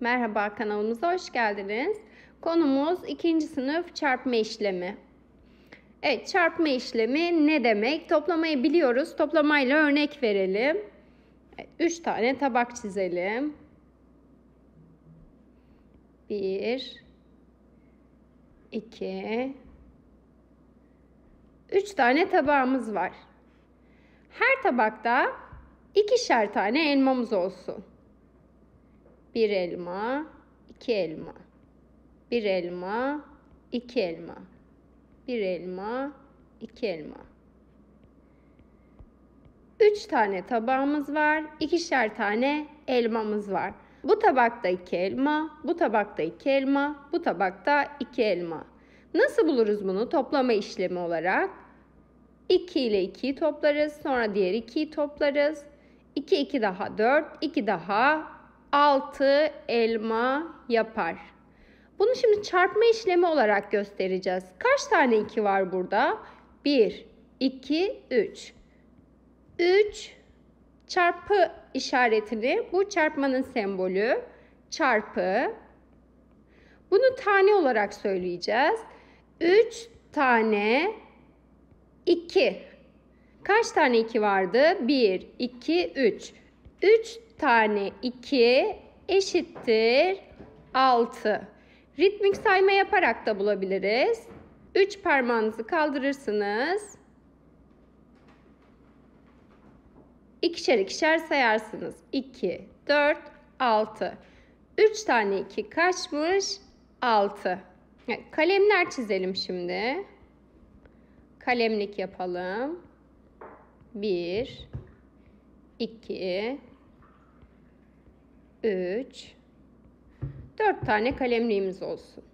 Merhaba kanalımıza hoş geldiniz. Konumuz ikinci sınıf çarpma işlemi. Evet çarpma işlemi ne demek? Toplamayı biliyoruz. Toplamayla örnek verelim. 3 tane tabak çizelim. 1 2 3 tane tabağımız var. Her tabakta ikişer tane elmamız olsun. Bir elma, iki elma. Bir elma, iki elma. Bir elma, iki elma. Üç tane tabağımız var. ikişer tane elmamız var. Bu tabakta iki elma, bu tabakta iki elma, bu tabakta iki elma. Nasıl buluruz bunu toplama işlemi olarak? 2 ile 2'yi toplarız. Sonra diğer 2'yi toplarız. 2, 2 daha 4, 2 daha 6 elma yapar. Bunu şimdi çarpma işlemi olarak göstereceğiz. Kaç tane 2 var burada? 1, 2, 3. 3 çarpı işaretini, bu çarpmanın sembolü çarpı. Bunu tane olarak söyleyeceğiz. 3 tane 2. Kaç tane 2 vardı? 1, 2, 3. 3 tane 2 eşittir 6. Ritmik sayma yaparak da bulabiliriz. 3 parmağınızı kaldırırsınız. İkişer ikişer sayarsınız. 2, 4, 6. 3 tane 2 kaçmış? 6. kalemler çizelim şimdi. Kalemlik yapalım. 1, 2, 3 4 tane kalemliğimiz olsun.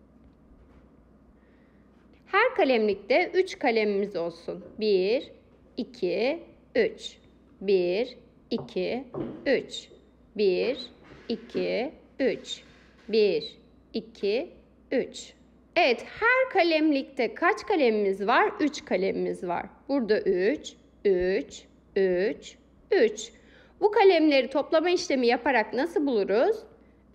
Her kalemlikte 3 kalemimiz olsun. 1 2 3 1 2 3 1 2 3 1 2 3 Evet, her kalemlikte kaç kalemimiz var? 3 kalemimiz var. Burada 3, 3, 3, 3. Bu kalemleri toplama işlemi yaparak nasıl buluruz?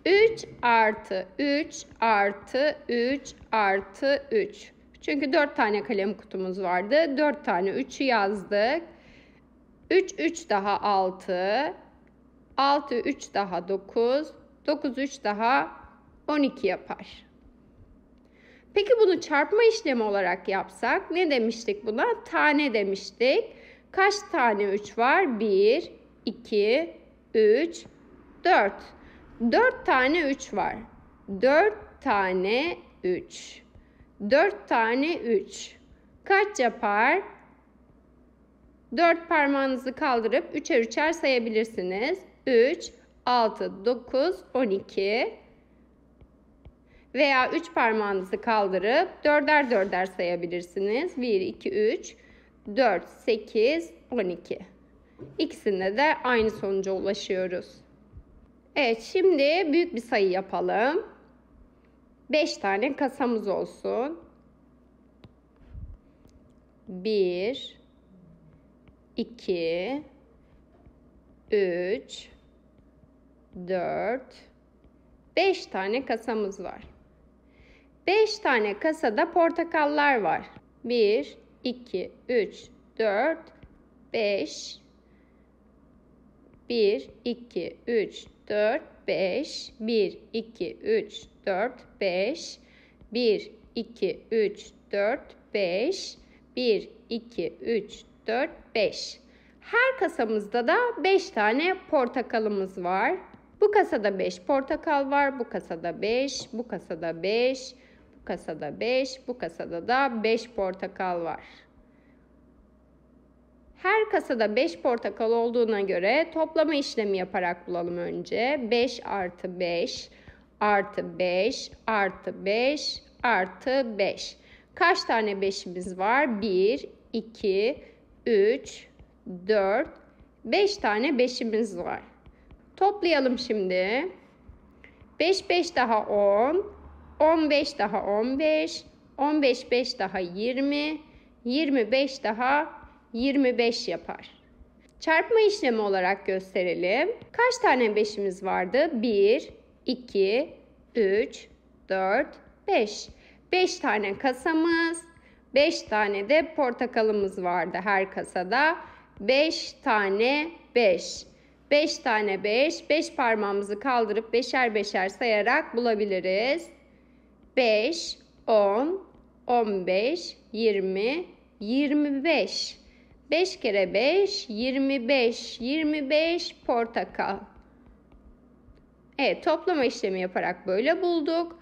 3 artı 3 artı 3 artı 3. Çünkü 4 tane kalem kutumuz vardı. 4 tane 3'ü yazdık. 3 3 daha 6. 6 3 daha 9. 9 3 daha 12 yapar. Peki bunu çarpma işlemi olarak yapsak ne demiştik buna? Tane demiştik. Kaç tane 3 var? 1 2, 3, 4. 4 tane 3 var. 4 tane 3. 4 tane 3. Kaç yapar? 4 parmağınızı kaldırıp 3'er 3'er sayabilirsiniz. 3, 6, 9, 12 veya 3 parmağınızı kaldırıp 4'er 4'er sayabilirsiniz. 1, 2, 3, 4, 8, 12. İkisinde de aynı sonuca ulaşıyoruz. Evet şimdi büyük bir sayı yapalım. 5 tane kasamız olsun. 1 2 3 4 5 tane kasamız var. 5 tane kasada portakallar var. 1 2 3 4 5 1, 2, 3, 4, 5, 1, 2, 3, 4, 5, 1, 2, 3, 4, 5, 1, 2, 3, 4, 5. Her kasamızda da 5 tane portakalımız var. Bu kasada 5 portakal var, bu kasada 5, bu kasada 5, bu kasada 5, bu kasada da 5 portakal var. Her kasada 5 portakal olduğuna göre toplama işlemi yaparak bulalım önce. 5 artı 5 artı 5 artı 5 artı 5. Kaç tane 5'imiz var? 1, 2, 3, 4, 5 tane 5'imiz var. Toplayalım şimdi. 5, 5 daha 10, 15 daha 15, 15, 5 daha 20, 25 daha 25 yapar. Çarpma işlemi olarak gösterelim. Kaç tane 5'imiz vardı? 1, 2, 3, 4, 5. 5 tane kasamız, 5 tane de portakalımız vardı her kasada. 5 tane 5. 5 tane 5. 5 parmağımızı kaldırıp beşer beşer sayarak bulabiliriz. 5, 10, 15, 20, 25. 5 kere 5 25. 25 portakal. Evet toplama işlemi yaparak böyle bulduk.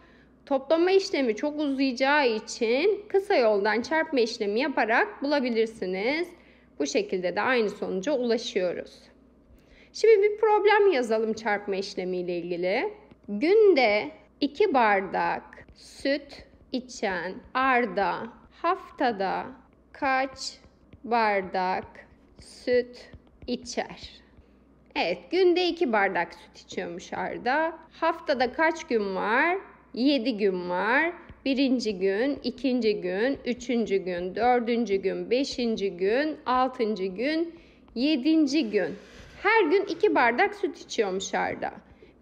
Toplama işlemi çok uzayacağı için kısa yoldan çarpma işlemi yaparak bulabilirsiniz. Bu şekilde de aynı sonuca ulaşıyoruz. Şimdi bir problem yazalım çarpma işlemi ile ilgili. Günde 2 bardak süt içen Arda haftada kaç bardak süt içer. Evet günde 2 bardak süt içiyormuş Arda. Haftada kaç gün var? 7 gün var. Birinci gün, ikinci gün, üçüncü gün, dördüncü gün, beşinci gün, altıncı gün, yedinci gün. Her gün iki bardak süt içiyormuş Arda.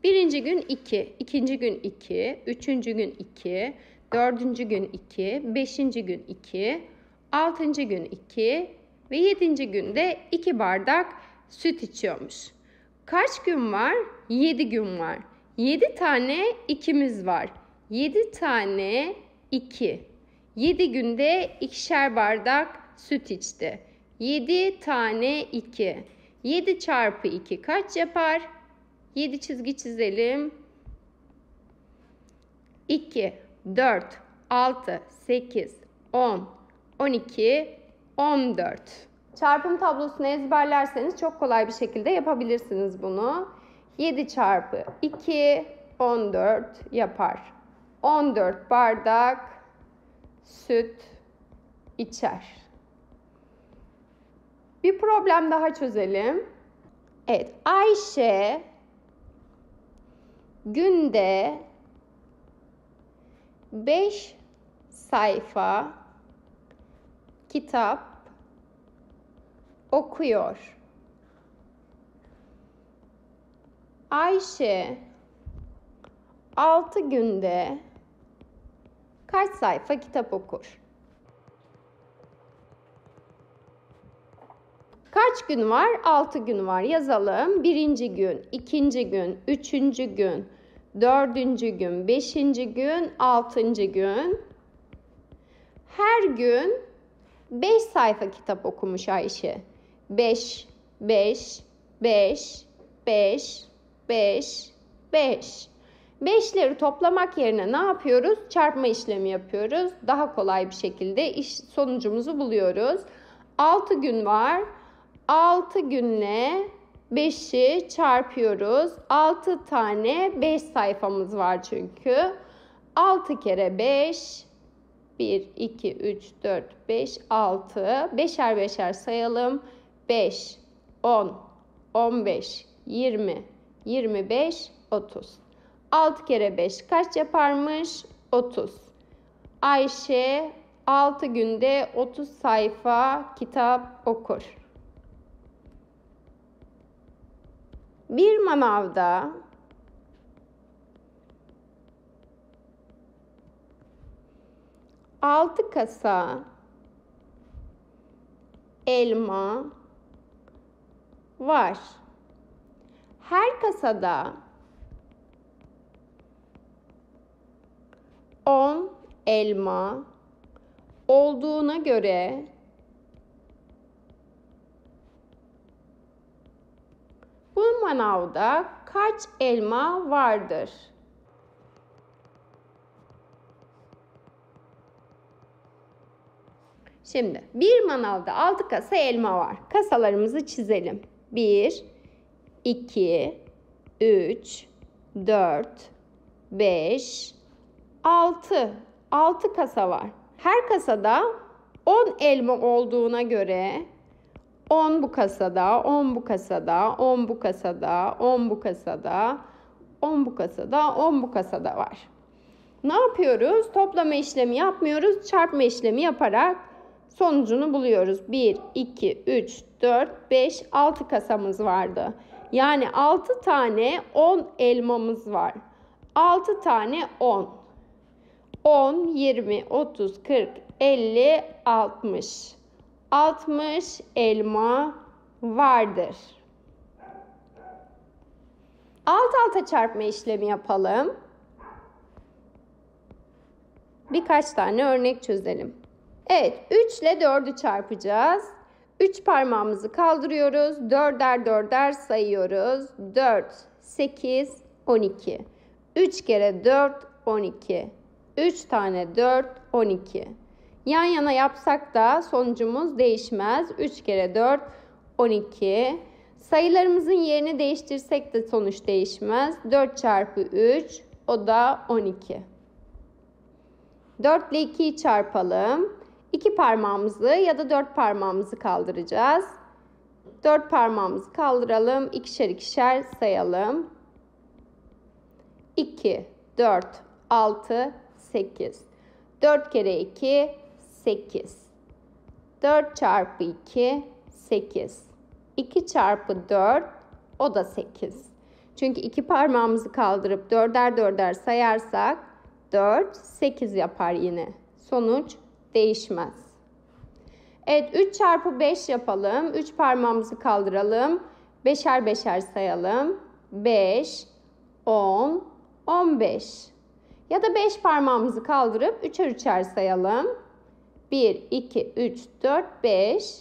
Birinci gün iki, ikinci gün iki, üçüncü gün iki, dördüncü gün iki, beşinci gün iki, 6. gün 2 ve 7. günde 2 bardak süt içiyormuş. Kaç gün var? 7 gün var. 7 tane ikimiz var. 7 tane 2. 7 günde ikişer bardak süt içti. 7 tane 2. 7 çarpı 2 kaç yapar? 7 çizgi çizelim. 2, 4, 6, 8, 10, 12, 14. Çarpım tablosunu ezberlerseniz çok kolay bir şekilde yapabilirsiniz bunu. 7 çarpı 2, 14 yapar. 14 bardak süt içer. Bir problem daha çözelim. Evet, Ayşe günde 5 sayfa kitap okuyor. Ayşe 6 günde kaç sayfa kitap okur? Kaç gün var? 6 gün var. Yazalım. Birinci gün, ikinci gün, üçüncü gün, dördüncü gün, beşinci gün, altıncı gün. Her gün 5 sayfa kitap okumuş Ayşe. 5, 5, 5, 5, 5, 5. Beşleri toplamak yerine ne yapıyoruz? Çarpma işlemi yapıyoruz. Daha kolay bir şekilde iş sonucumuzu buluyoruz. 6 gün var. 6 günle 5'i çarpıyoruz. 6 tane 5 sayfamız var çünkü. 6 kere 5 1, 2, 3, 4, 5, 6. Beşer beşer sayalım. 5, 10, 15, 20, 25, 30. 6 kere 5 kaç yaparmış? 30. Ayşe 6 günde 30 sayfa kitap okur. Bir manavda 6 kasa elma var. Her kasada 10 elma olduğuna göre bu manavda kaç elma vardır? Şimdi bir manavda 6 kasa elma var. Kasalarımızı çizelim. 1, 2, 3, 4, 5, 6. 6 kasa var. Her kasada 10 elma olduğuna göre 10 bu kasada, 10 bu kasada, 10 bu kasada, 10 bu kasada, 10 bu kasada, 10 bu kasada var. Ne yapıyoruz? Toplama işlemi yapmıyoruz. Çarpma işlemi yaparak Sonucunu buluyoruz. 1, 2, 3, 4, 5, 6 kasamız vardı. Yani 6 tane 10 elmamız var. 6 tane 10. 10, 20, 30, 40, 50, 60. 60 elma vardır. Alt alta çarpma işlemi yapalım. Birkaç tane örnek çözelim. Evet 3 ile 4'ü çarpacağız. 3 parmağımızı kaldırıyoruz. 4'er 4'er sayıyoruz. 4, 8, 12. 3 kere 4, 12. 3 tane 4, 12. Yan yana yapsak da sonucumuz değişmez. 3 kere 4, 12. Sayılarımızın yerini değiştirsek de sonuç değişmez. 4 çarpı 3, o da 12. 4 ile 2'yi çarpalım iki parmağımızı ya da dört parmağımızı kaldıracağız. Dört parmağımızı kaldıralım. ikişer ikişer sayalım. 2, 4, 6, 8. 4 kere 2, 8. 4 çarpı 2, 8. 2 çarpı 4, o da 8. Çünkü iki parmağımızı kaldırıp dörder dörder sayarsak 4, 8 yapar yine. Sonuç değişmez. Evet 3 çarpı 5 yapalım. 3 parmağımızı kaldıralım. Beşer beşer sayalım. 5, 10, 15. Ya da 5 parmağımızı kaldırıp 3'er 3'er sayalım. 1, 2, 3, 4, 5,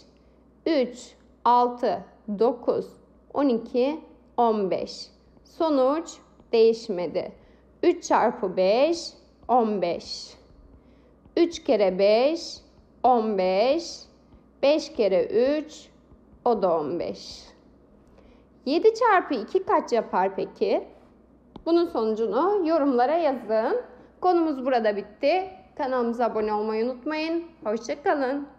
3, 6, 9, 12, 15. Sonuç değişmedi. 3 çarpı 5, 15. 3 kere 5 15. 5 kere 3 o da 15. 7 çarpı 2 kaç yapar peki? Bunun sonucunu yorumlara yazın. Konumuz burada bitti. Kanalımıza abone olmayı unutmayın. Hoşçakalın.